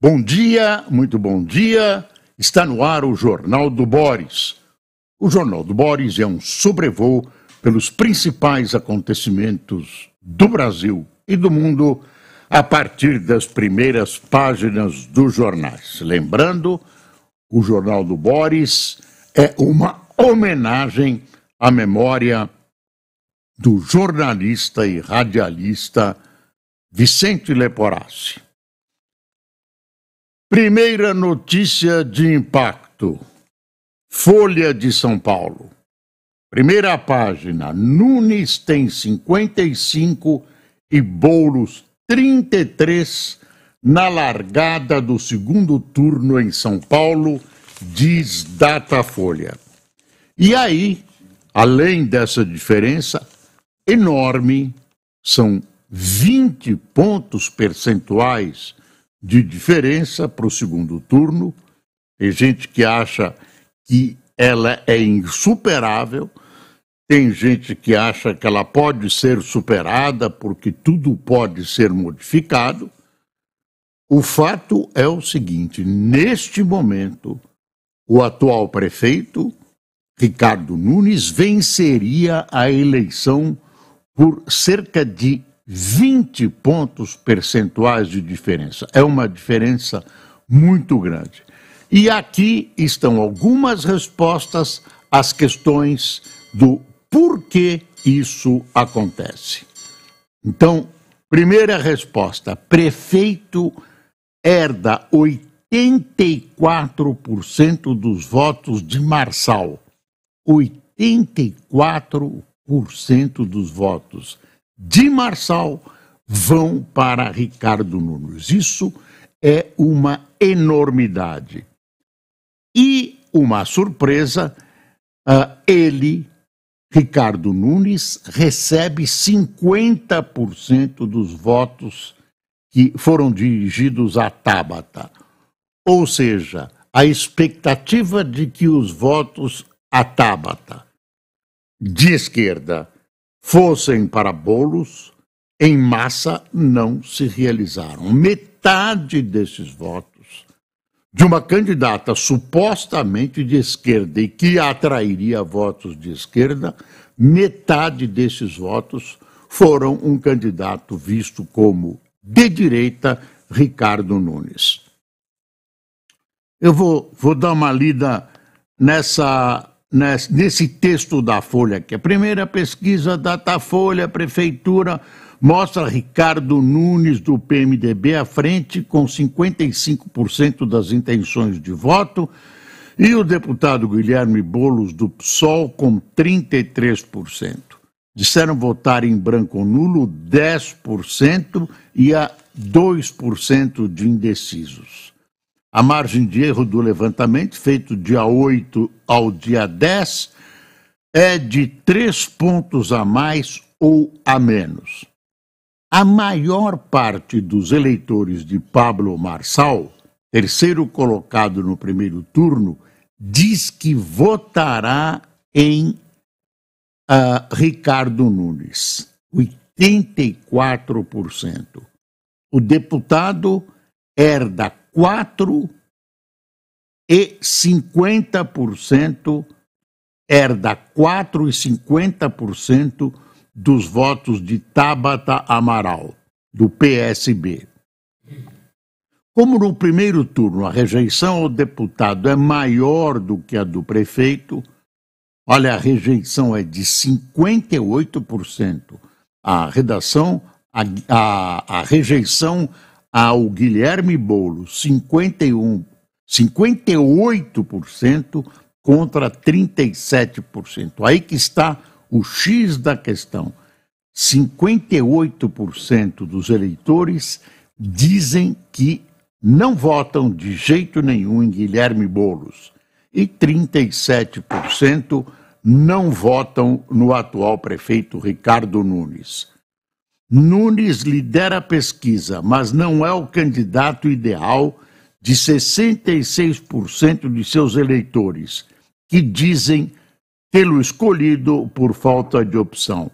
Bom dia, muito bom dia. Está no ar o Jornal do Boris. O Jornal do Boris é um sobrevoo pelos principais acontecimentos do Brasil e do mundo a partir das primeiras páginas dos jornais. Lembrando, o Jornal do Boris é uma homenagem à memória do jornalista e radialista Vicente Leporassi Primeira notícia de impacto. Folha de São Paulo. Primeira página. Nunes tem 55 e Boulos 33 na largada do segundo turno em São Paulo, diz Datafolha. E aí, além dessa diferença enorme, são 20 pontos percentuais de diferença para o segundo turno. Tem gente que acha que ela é insuperável, tem gente que acha que ela pode ser superada porque tudo pode ser modificado. O fato é o seguinte: neste momento, o atual prefeito, Ricardo Nunes, venceria a eleição por cerca de 20 pontos percentuais de diferença. É uma diferença muito grande. E aqui estão algumas respostas às questões do porquê isso acontece. Então, primeira resposta: prefeito herda 84% dos votos de Marçal. 84% dos votos de Marçal vão para Ricardo Nunes. Isso é uma enormidade. E uma surpresa, ah, ele, Ricardo Nunes, recebe 50% dos votos que foram dirigidos a Tabata. Ou seja, a expectativa de que os votos a Tabata de esquerda fossem para bolos, em massa não se realizaram. Metade desses votos de uma candidata supostamente de esquerda e que atrairia votos de esquerda, metade desses votos foram um candidato visto como de direita, Ricardo Nunes. Eu vou, vou dar uma lida nessa nesse texto da Folha, que é a primeira pesquisa Datafolha Prefeitura mostra Ricardo Nunes do PMDB à frente com 55% das intenções de voto e o deputado Guilherme Bolos do PSOL com 33%. Disseram votar em branco ou nulo 10% e a 2% de indecisos. A margem de erro do levantamento, feito dia 8 ao dia 10, é de 3 pontos a mais ou a menos. A maior parte dos eleitores de Pablo Marçal, terceiro colocado no primeiro turno, diz que votará em uh, Ricardo Nunes, 84%. O deputado herda 4 e 50% herda 4 e 50% dos votos de Tabata Amaral, do PSB. Como no primeiro turno a rejeição ao deputado é maior do que a do prefeito, olha, a rejeição é de 58%. A redação, a, a, a rejeição ao Guilherme Bolo, 51, 58% contra 37%. Aí que está o X da questão. 58% dos eleitores dizem que não votam de jeito nenhum em Guilherme Bolos e 37% não votam no atual prefeito Ricardo Nunes. Nunes lidera a pesquisa, mas não é o candidato ideal de 66% de seus eleitores, que dizem tê-lo escolhido por falta de opção.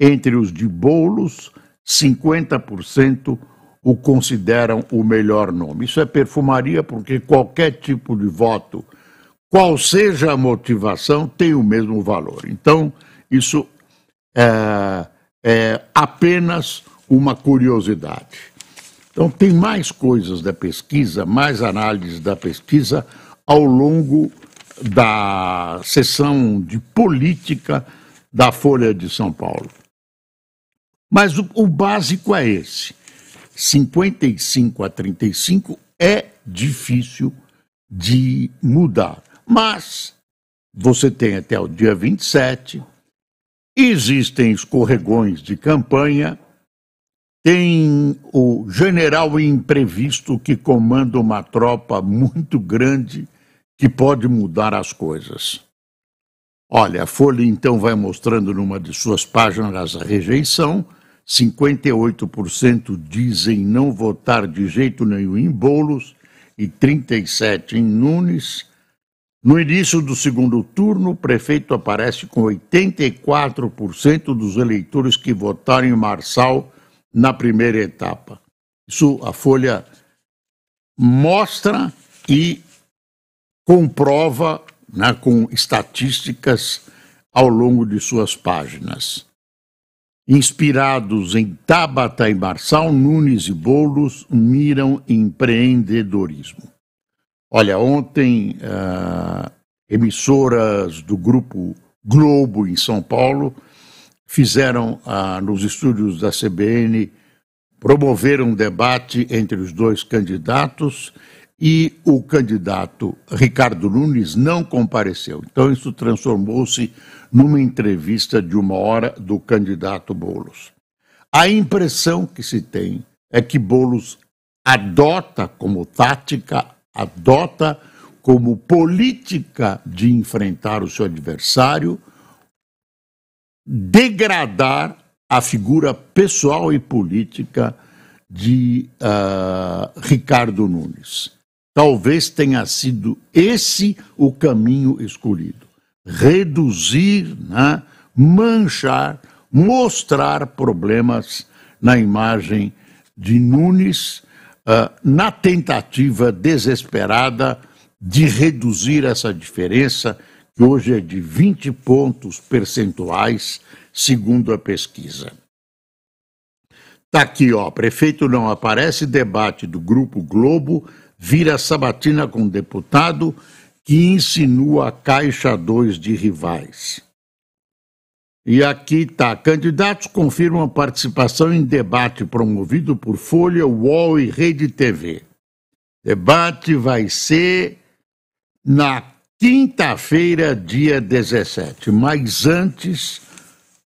Entre os de Boulos, 50% o consideram o melhor nome. Isso é perfumaria, porque qualquer tipo de voto, qual seja a motivação, tem o mesmo valor. Então, isso é é, apenas uma curiosidade. Então, tem mais coisas da pesquisa, mais análise da pesquisa ao longo da sessão de política da Folha de São Paulo. Mas o, o básico é esse: 55 a 35 é difícil de mudar. Mas você tem até o dia 27 existem escorregões de campanha, tem o general imprevisto que comanda uma tropa muito grande que pode mudar as coisas. Olha, a Folha então vai mostrando numa de suas páginas a rejeição. 58% dizem não votar de jeito nenhum em Bolos e 37 em Nunes. No início do segundo turno, o prefeito aparece com 84% dos eleitores que votaram em Marçal na primeira etapa. Isso a Folha mostra e comprova né, com estatísticas ao longo de suas páginas. Inspirados em Tabata e Marçal, Nunes e Bolos miram empreendedorismo. Olha, ontem ah, emissoras do grupo Globo em São Paulo fizeram ah, nos estúdios da CBN promover um debate entre os dois candidatos e o candidato Ricardo Nunes não compareceu. Então isso transformou-se numa entrevista de uma hora do candidato Bolos. A impressão que se tem é que Bolos adota como tática adota como política de enfrentar o seu adversário degradar a figura pessoal e política de uh, Ricardo Nunes. Talvez tenha sido esse o caminho escolhido: reduzir, né, manchar, mostrar problemas na imagem de Nunes ah, na tentativa desesperada de reduzir essa diferença, que hoje é de 20 pontos percentuais, segundo a pesquisa. Tá aqui, ó, prefeito não aparece, debate do Grupo Globo vira sabatina com deputado que insinua a Caixa 2 de rivais. E aqui está. Candidatos confirmam a participação em debate promovido por Folha, UOL e Rede TV. Debate vai ser na quinta-feira, dia 17. Mas antes,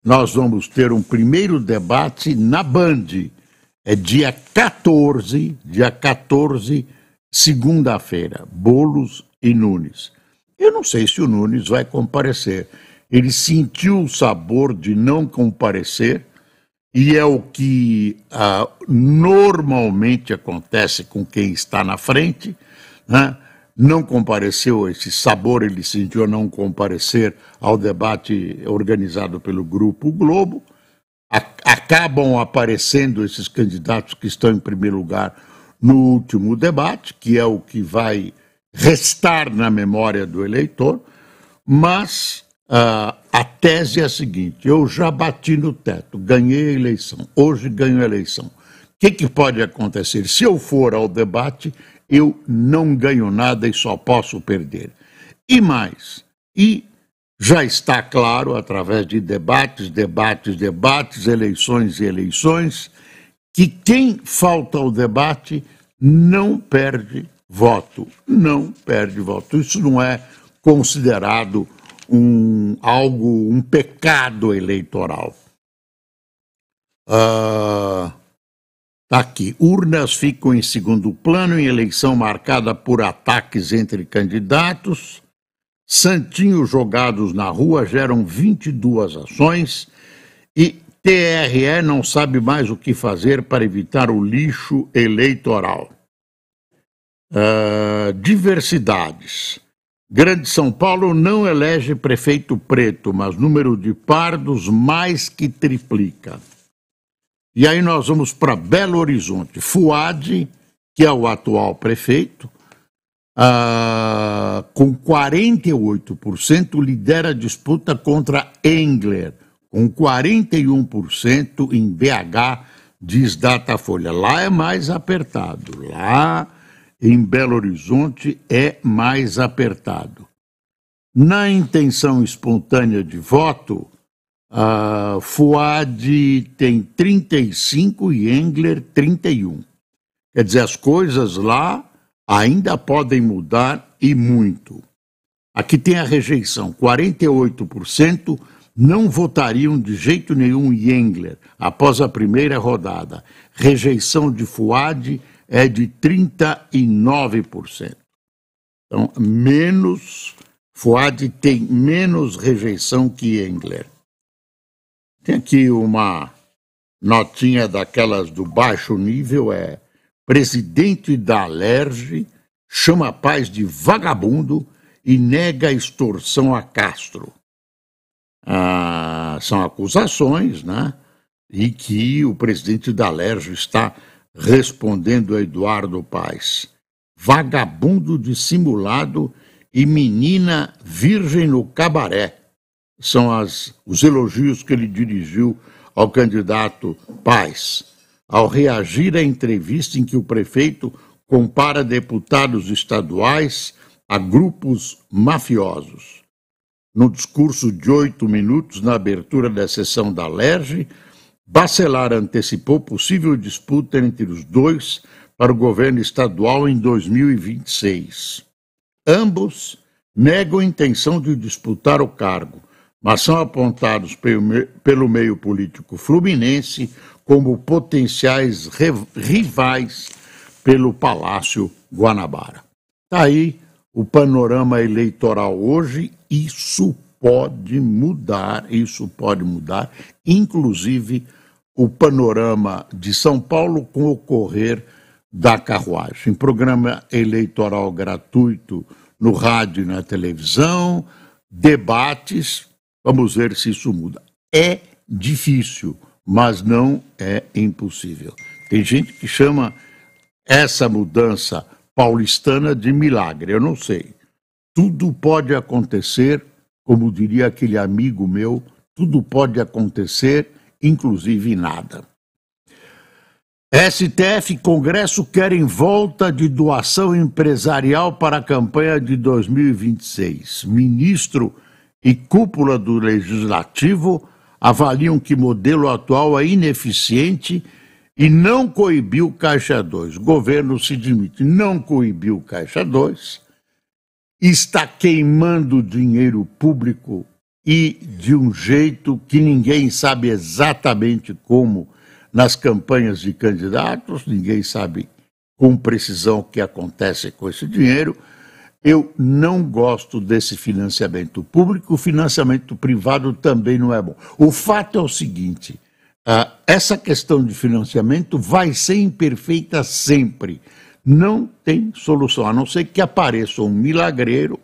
nós vamos ter um primeiro debate na Band. É dia 14, dia 14, segunda-feira. Bolos e Nunes. Eu não sei se o Nunes vai comparecer. Ele sentiu o sabor de não comparecer, e é o que ah, normalmente acontece com quem está na frente, né? não compareceu, esse sabor ele sentiu não comparecer ao debate organizado pelo Grupo Globo. acabam aparecendo esses candidatos que estão em primeiro lugar no último debate, que é o que vai restar na memória do eleitor, mas Uh, a tese é a seguinte: eu já bati no teto, ganhei a eleição, hoje ganho a eleição. O que, que pode acontecer? Se eu for ao debate, eu não ganho nada e só posso perder. E mais, e já está claro, através de debates, debates, debates, eleições e eleições, que quem falta ao debate não perde voto. Não perde voto. Isso não é considerado um algo, um pecado eleitoral. Ah, tá aqui. Urnas ficam em segundo plano em eleição marcada por ataques entre candidatos. Santinhos jogados na rua geram 22 ações e TRE não sabe mais o que fazer para evitar o lixo eleitoral. Ah, diversidades. Grande São Paulo não elege prefeito preto, mas número de pardos mais que triplica. E aí nós vamos para Belo Horizonte. Fuad, que é o atual prefeito, ah, com 48%, lidera a disputa contra Engler, com 41% em BH, diz Datafolha. Lá é mais apertado. Lá em Belo Horizonte é mais apertado. Na intenção espontânea de voto, a Fuad tem 35 e Engler 31. Quer dizer, as coisas lá ainda podem mudar e muito. Aqui tem a rejeição: 48% não votariam de jeito nenhum em Engler após a primeira rodada. Rejeição de Fuad é de 39%. Então, menos, Fuad tem menos rejeição que Engler. Tem aqui uma notinha daquelas do baixo nível, é presidente da Alerj chama a paz de vagabundo e nega extorsão a Castro. Ah, são acusações, né? E que o presidente da Alerj está respondendo a Eduardo Paz, Vagabundo dissimulado e menina virgem no cabaré. São as, os elogios que ele dirigiu ao candidato Paz, ao reagir à entrevista em que o prefeito compara deputados estaduais a grupos mafiosos. No discurso de oito minutos na abertura da sessão da LERJ, Bacelar antecipou possível disputa entre os dois para o governo estadual em 2026. Ambos negam a intenção de disputar o cargo, mas são apontados pelo meio político fluminense como potenciais rivais pelo Palácio Guanabara. Está aí o panorama eleitoral hoje, isso pode mudar, isso pode mudar, inclusive o panorama de São Paulo com o correr da carruagem. Programa eleitoral gratuito no rádio e na televisão, debates, vamos ver se isso muda. É difícil, mas não é impossível. Tem gente que chama essa mudança paulistana de milagre, eu não sei. Tudo pode acontecer, como diria aquele amigo meu, tudo pode acontecer inclusive nada. STF e Congresso querem volta de doação empresarial para a campanha de 2026. Ministro e cúpula do Legislativo avaliam que modelo atual é ineficiente e não coibiu Caixa 2. O governo se admite, não coibiu Caixa 2, está queimando dinheiro público e de um jeito que ninguém sabe exatamente como nas campanhas de candidatos, ninguém sabe com precisão o que acontece com esse dinheiro. Eu não gosto desse financiamento público, o financiamento privado também não é bom. O fato é o seguinte: ah, essa questão de financiamento vai ser imperfeita sempre. Não tem solução, a não ser que apareça um milagreiro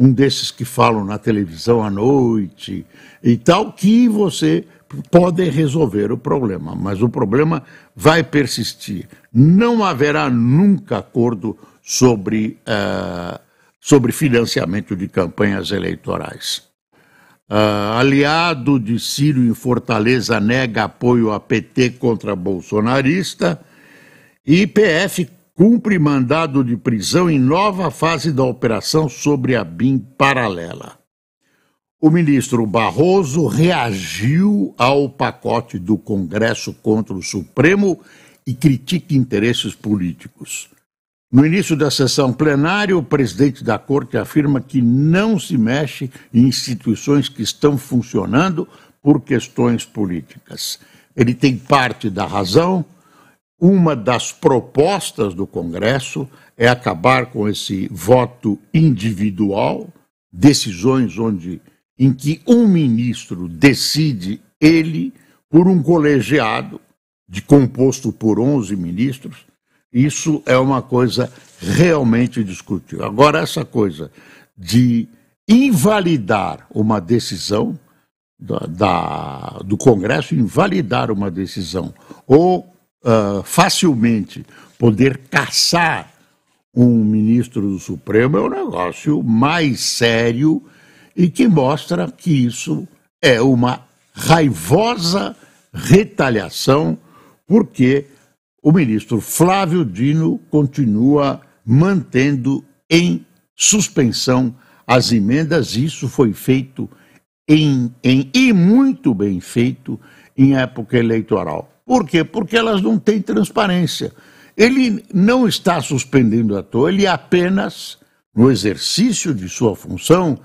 um desses que falam na televisão à noite e tal, que você pode resolver o problema, mas o problema vai persistir. Não haverá nunca acordo sobre, uh, sobre financiamento de campanhas eleitorais. Uh, aliado de Ciro em Fortaleza nega apoio a PT contra bolsonarista e PF cumpre mandado de prisão em nova fase da operação sobre a BIM paralela. O ministro Barroso reagiu ao pacote do Congresso contra o Supremo e critica interesses políticos. No início da sessão plenária, o presidente da Corte afirma que não se mexe em instituições que estão funcionando por questões políticas. Ele tem parte da razão, uma das propostas do Congresso é acabar com esse voto individual, decisões onde em que um ministro decide ele por um colegiado de composto por 11 ministros. Isso é uma coisa realmente discutível. Agora essa coisa de invalidar uma decisão da, da, do Congresso, invalidar uma decisão ou uh, facilmente poder caçar um ministro do Supremo é um negócio mais sério e que mostra que isso é uma raivosa retaliação, porque o ministro Flávio Dino continua mantendo em suspensão as emendas. Isso foi feito em, em, e muito bem feito em época eleitoral. Por quê? Porque elas não têm transparência. Ele não está suspendendo à toa, ele é apenas, no exercício de sua função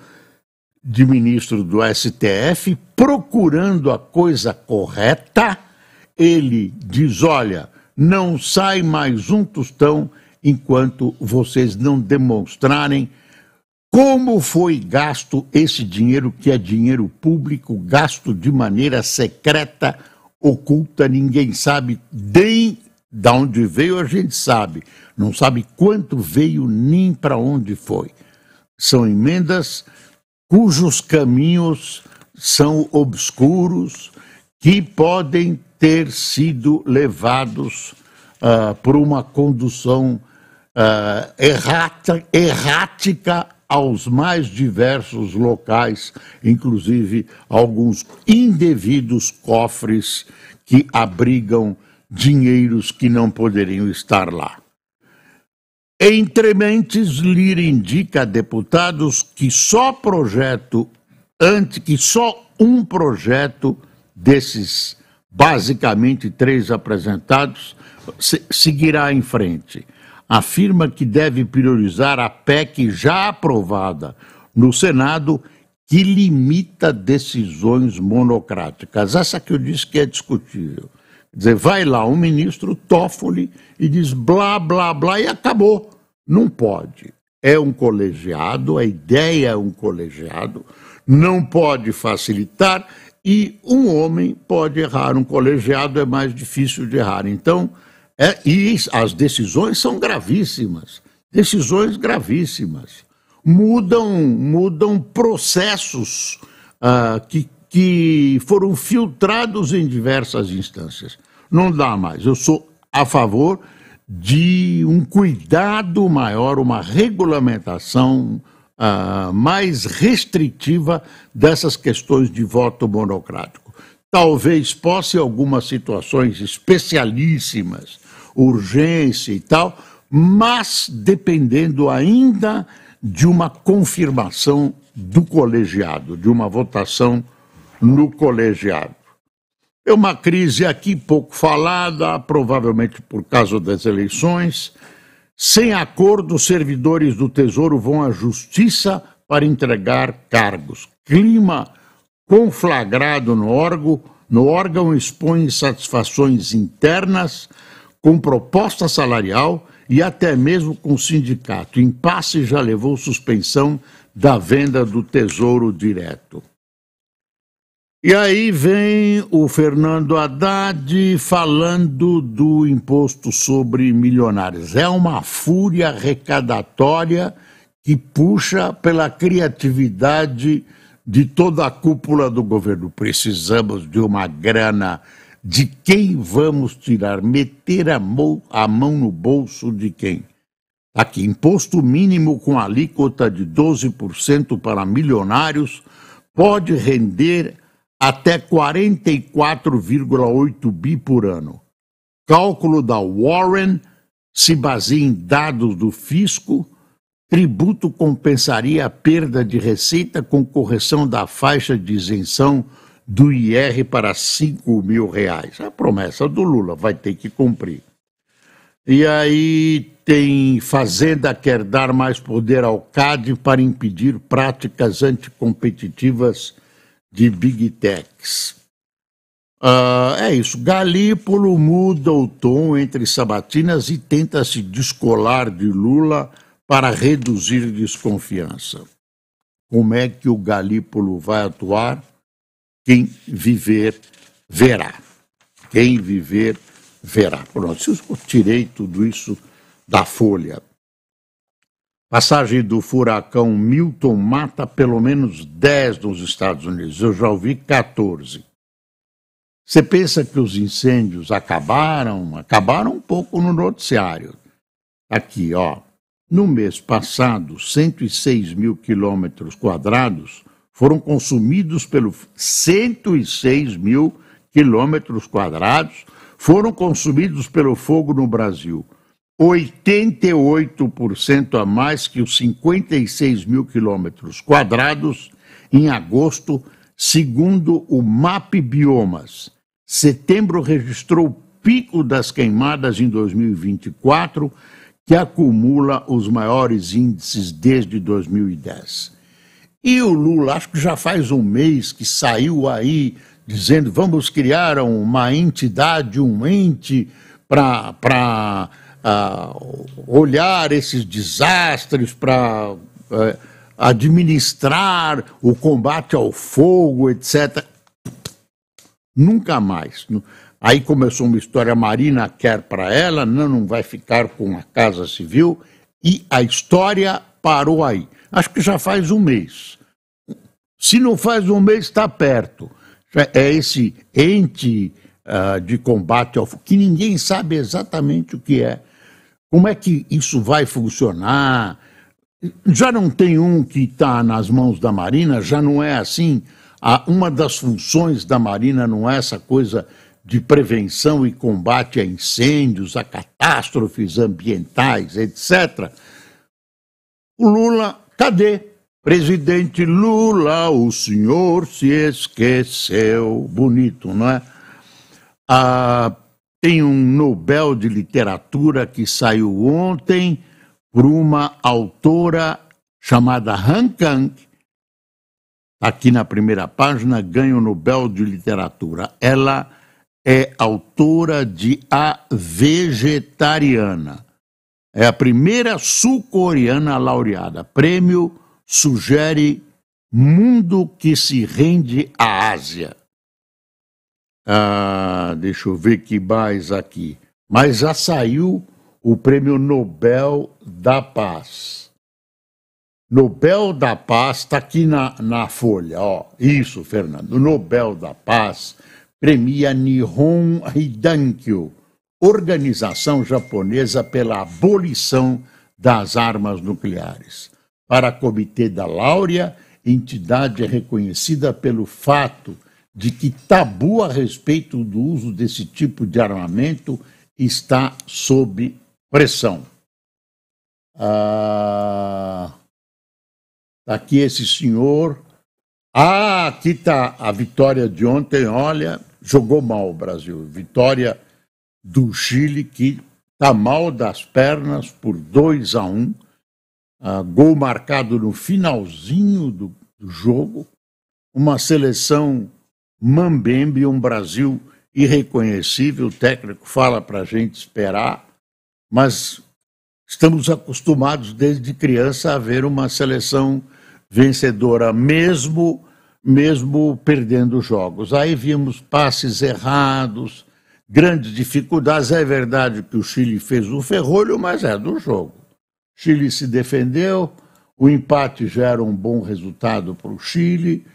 de ministro do STF, procurando a coisa correta, ele diz: olha, não sai mais um tostão enquanto vocês não demonstrarem como foi gasto esse dinheiro, que é dinheiro público, gasto de maneira secreta oculta, ninguém sabe nem de onde veio, a gente sabe, não sabe quanto veio nem para onde foi. São emendas cujos caminhos são obscuros, que podem ter sido levados uh, por uma condução uh, errata, errática aos mais diversos locais, inclusive alguns indevidos cofres que abrigam dinheiros que não poderiam estar lá. Entre mentes, Lira indica a deputados que só projeto antes que só um projeto desses basicamente três apresentados seguirá em frente afirma que deve priorizar a PEC já aprovada no Senado, que limita decisões monocráticas. Essa que eu disse que é discutível. Quer dizer, vai lá um ministro Toffoli e diz blá, blá, blá e acabou. Não pode. É um colegiado, a ideia é um colegiado, não pode facilitar e um homem pode errar, um colegiado é mais difícil de errar. Então, é, e as decisões são gravíssimas decisões gravíssimas. Mudam, mudam processos ah, que, que foram filtrados em diversas instâncias. Não dá mais. Eu sou a favor de um cuidado maior, uma regulamentação ah, mais restritiva dessas questões de voto monocrático. Talvez possa, em algumas situações especialíssimas, urgência e tal, mas dependendo ainda de uma confirmação do colegiado, de uma votação no colegiado. É uma crise aqui pouco falada, provavelmente por causa das eleições. Sem acordo, servidores do Tesouro vão à Justiça para entregar cargos. Clima conflagrado no órgão, no órgão expõe insatisfações internas com proposta salarial e até mesmo com sindicato. Impasse já levou suspensão da venda do Tesouro Direto. E aí vem o Fernando Haddad falando do imposto sobre milionários. É uma fúria arrecadatória que puxa pela criatividade de toda a cúpula do governo. Precisamos de uma grana de quem vamos tirar? Meter a mão, a mão no bolso de quem? Tá aqui, imposto mínimo com alíquota de 12% para milionários pode render até 44,8 bi por ano. Cálculo da Warren se baseia em dados do fisco. Tributo compensaria a perda de receita com correção da faixa de isenção do IR para 5 mil reais. A promessa do Lula vai ter que cumprir. E aí tem Fazenda quer dar mais poder ao CAD para impedir práticas anticompetitivas de Big Techs. Uh, é isso. Galípolo muda o tom entre sabatinas e tenta se descolar de Lula para reduzir desconfiança. Como é que o Galípolo vai atuar? Quem viver, verá. Quem viver, verá. Pronto, eu tirei tudo isso da folha. Passagem do furacão Milton mata pelo menos 10 nos Estados Unidos. Eu já ouvi 14. Você pensa que os incêndios acabaram? Acabaram um pouco no noticiário. Aqui, ó. No mês passado, 106 mil quilômetros quadrados foram consumidos pelo 106 mil quilômetros quadrados, foram consumidos pelo fogo no Brasil. 88% a mais que os 56 mil quilômetros quadrados em agosto, segundo o MAP Biomas. Setembro registrou o pico das queimadas em 2024, que acumula os maiores índices desde 2010. E o Lula, acho que já faz um mês que saiu aí dizendo vamos criar uma entidade, um ente para uh, ah, olhar esses desastres, para uh, eh, administrar o combate ao fogo, etc. Nunca mais. Aí começou uma história, a Marina quer para ela, não, não vai ficar com a Casa Civil, e a história parou aí acho que já faz um mês. Se não faz um mês, está perto. É, é esse ente uh, de combate ao que ninguém sabe exatamente o que é. Como é que isso vai funcionar? Já não tem um que está nas mãos da Marina, já não é assim. uma das funções da Marina não é essa coisa de prevenção e combate a incêndios, a catástrofes ambientais, etc. O Lula Cadê? Presidente Lula, o senhor se esqueceu. Bonito, não é? Ah, tem um Nobel de Literatura que saiu ontem por uma autora chamada Han Kang. Tá aqui na primeira página, ganha o Nobel de Literatura. Ela é autora de A Vegetariana é a primeira sul-coreana laureada. Prêmio sugere mundo que se rende à Ásia. Ah, deixa eu ver que mais aqui. Mas já saiu o Prêmio Nobel da Paz. Nobel da Paz está aqui na, na folha, ó. Isso, Fernando. Nobel da Paz premia Nihon Hidankyo, Organização Japonesa pela Abolição das Armas Nucleares, para Comitê da Láurea, entidade é reconhecida pelo fato de que tabu a respeito do uso desse tipo de armamento está sob pressão. Ah, tá aqui esse senhor. Ah, aqui está a vitória de ontem. Olha, jogou mal o Brasil. Vitória do Chile, que está mal das pernas por 2 a 1 um, ah, Gol marcado no finalzinho do, do jogo. Uma seleção mambembe, um Brasil irreconhecível. O técnico fala para a gente esperar, mas estamos acostumados desde criança a ver uma seleção vencedora, mesmo mesmo perdendo jogos. Aí vimos passes errados, grandes dificuldades. É verdade que o Chile fez um ferrolho, mas é do jogo. Chile se defendeu, o empate gera um bom resultado para o Chile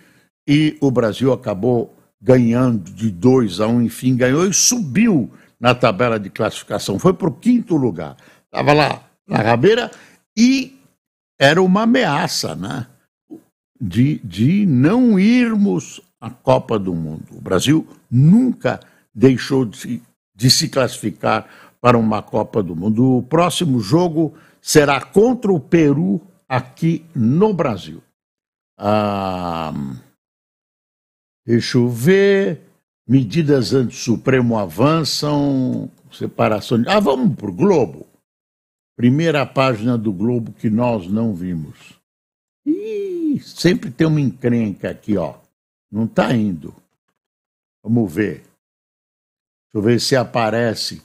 e o Brasil acabou ganhando de 2 a 1, um, enfim, ganhou e subiu na tabela de classificação. Foi para o quinto lugar. Estava lá na rabeira e era uma ameaça, né? De, de não irmos à Copa do Mundo. O Brasil nunca deixou de, de se classificar para uma Copa do Mundo. O próximo jogo será contra o Peru aqui no Brasil. Ah, deixa eu ver. Medidas anti-Supremo avançam, separação. De... Ah, vamos para o Globo. Primeira página do Globo que nós não vimos. E sempre tem uma encrenca aqui, ó. Não está indo. Vamos ver. Deixa eu ver se aparece.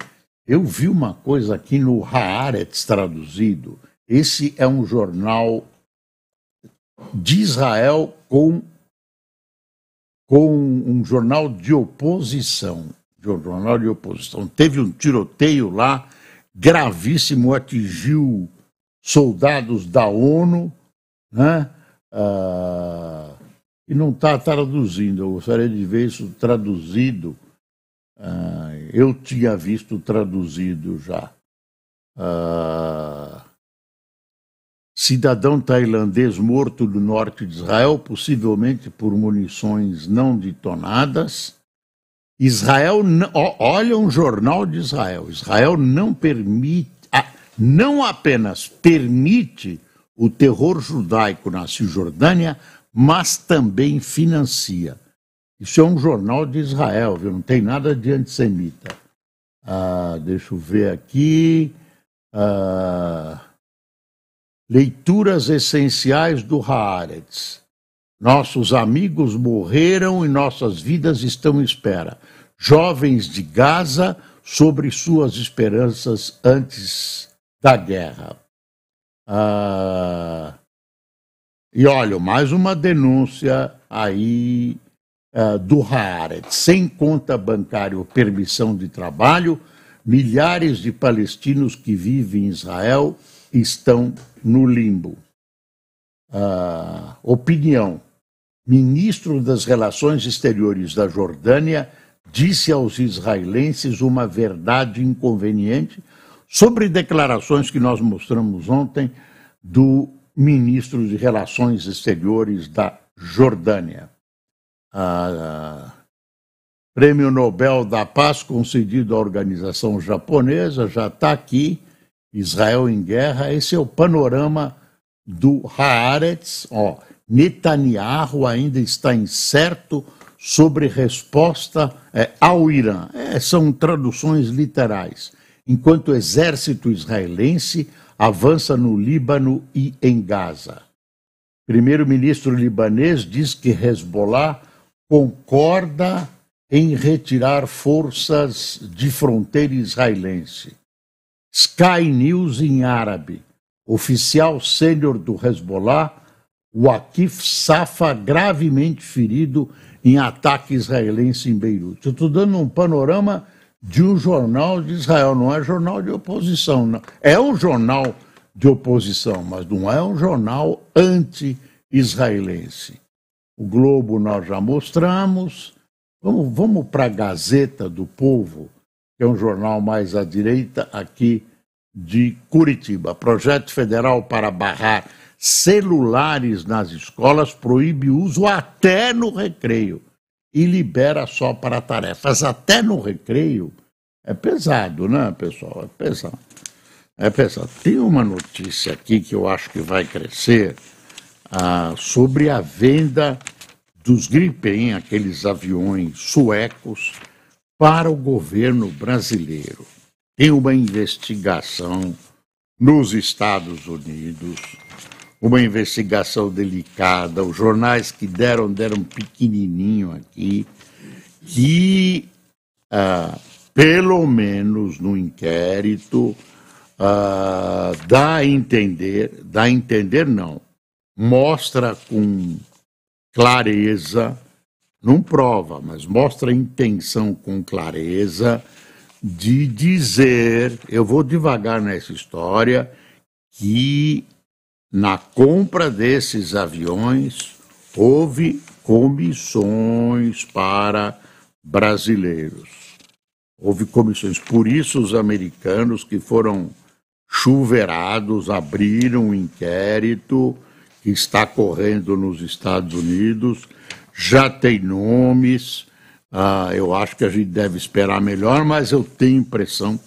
Eu vi uma coisa aqui no Haaretz traduzido. Esse é um jornal de Israel com, com um jornal de oposição. Jornal de oposição. Teve um tiroteio lá gravíssimo, atingiu soldados da ONU, né? Ah, e não está traduzindo. Eu gostaria de ver isso traduzido ah, eu tinha visto traduzido já. Ah, cidadão tailandês morto do norte de Israel, possivelmente por munições não detonadas. Israel, olha um jornal de Israel. Israel não permite, ah, não apenas permite o terror judaico na Cisjordânia, mas também financia. Isso é um jornal de Israel, viu? Não tem nada de antissemita. Ah, deixa eu ver aqui. Ah, leituras essenciais do Haaretz. Nossos amigos morreram e nossas vidas estão em espera. Jovens de Gaza sobre suas esperanças antes da guerra. Ah, e olha, mais uma denúncia aí eh, do Haaretz, sem conta bancária ou permissão de trabalho, milhares de palestinos que vivem em Israel estão no limbo. Uh, opinião: ministro das Relações Exteriores da Jordânia disse aos israelenses uma verdade inconveniente sobre declarações que nós mostramos ontem do ministro de Relações Exteriores da Jordânia. Prêmio Nobel da Paz concedido à organização japonesa, já está aqui, Israel em guerra. Esse é o panorama do Haaretz. Ó, Netanyahu ainda está incerto sobre resposta é, ao Irã. É, são traduções literais. Enquanto o exército israelense avança no Líbano e em Gaza. Primeiro-ministro libanês diz que Hezbollah concorda em retirar forças de fronteira israelense. Sky News em árabe. Oficial sênior do Hezbollah, Waqif Safa, gravemente ferido em ataque israelense em Beirute. Eu estou dando um panorama de um jornal de Israel, não é jornal de oposição. Não. É um jornal de oposição, mas não é um jornal anti-israelense. O Globo nós já mostramos. Vamos, vamos para a Gazeta do Povo, que é um jornal mais à direita aqui de Curitiba. Projeto federal para barrar celulares nas escolas proíbe uso até no recreio e libera só para tarefas. Até no recreio é pesado, né, pessoal? É pesado. É pesado. Tem uma notícia aqui que eu acho que vai crescer ah, sobre a venda dos Gripen, aqueles aviões suecos, para o governo brasileiro. Tem uma investigação nos Estados Unidos, uma investigação delicada. Os jornais que deram, deram pequenininho aqui, que, ah, pelo menos no inquérito, ah, dá a entender, dá a entender não, mostra com clareza, não prova, mas mostra a intenção com clareza de dizer, eu vou devagar nessa história, que na compra desses aviões houve comissões para brasileiros. Houve comissões, por isso os americanos que foram chuveirados abriram um inquérito que está correndo nos Estados Unidos, já tem nomes, ah, eu acho que a gente deve esperar melhor, mas eu tenho impressão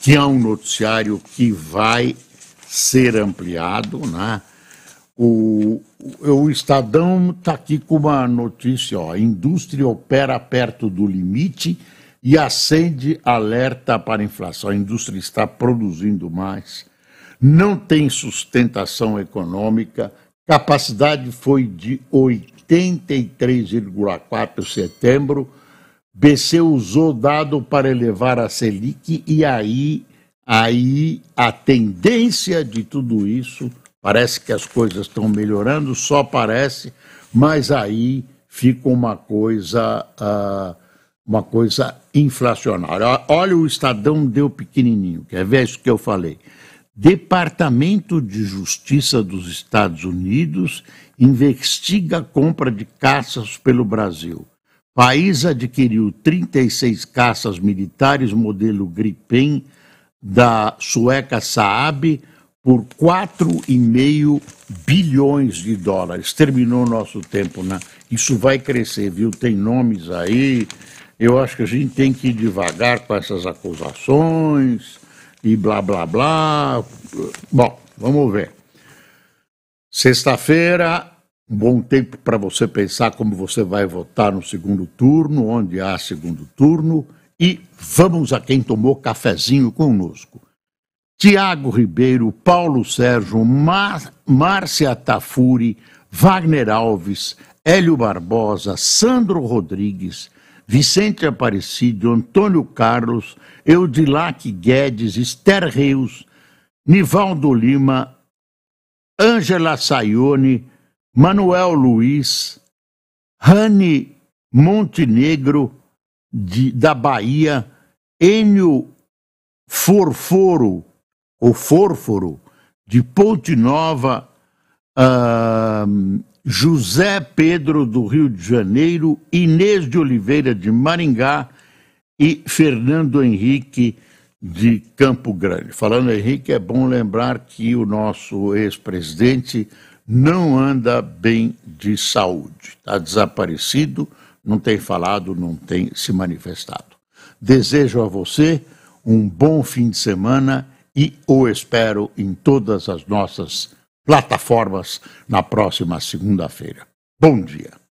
que há um noticiário que vai ser ampliado, né? O, o Estadão está aqui com uma notícia, ó, indústria opera perto do limite e acende alerta para a inflação. A indústria está produzindo mais, não tem sustentação econômica, Capacidade foi de 83,4 setembro. BC usou dado para elevar a Selic e aí aí a tendência de tudo isso parece que as coisas estão melhorando, só parece, mas aí fica uma coisa uh, uma coisa inflacionária. Olha o Estadão deu pequenininho, quer ver isso que eu falei? Departamento de Justiça dos Estados Unidos investiga a compra de caças pelo Brasil. País adquiriu 36 caças militares modelo Gripen da sueca Saab por 4,5 bilhões de dólares. Terminou nosso tempo, né? Isso vai crescer, viu? Tem nomes aí. Eu acho que a gente tem que ir devagar com essas acusações e blá blá blá. Bom, vamos ver. Sexta-feira, um bom tempo para você pensar como você vai votar no segundo turno, onde há segundo turno, e vamos a quem tomou cafezinho conosco. Tiago Ribeiro, Paulo Sérgio, Mar Márcia Tafuri, Wagner Alves, Hélio Barbosa, Sandro Rodrigues, Vicente Aparecido, Antônio Carlos, Eudilac Guedes, Esther Reus, Nivaldo Lima, Ângela Saione, Manuel Luiz, Rani Montenegro, de, da Bahia, Enio Forforo, ou Forforo, de Ponte Nova, uh, José Pedro do Rio de Janeiro, Inês de Oliveira de Maringá e Fernando Henrique de Campo Grande. Falando Henrique, é bom lembrar que o nosso ex-presidente não anda bem de saúde, está desaparecido, não tem falado, não tem se manifestado. Desejo a você um bom fim de semana e o espero em todas as nossas plataformas na próxima segunda-feira. Bom dia.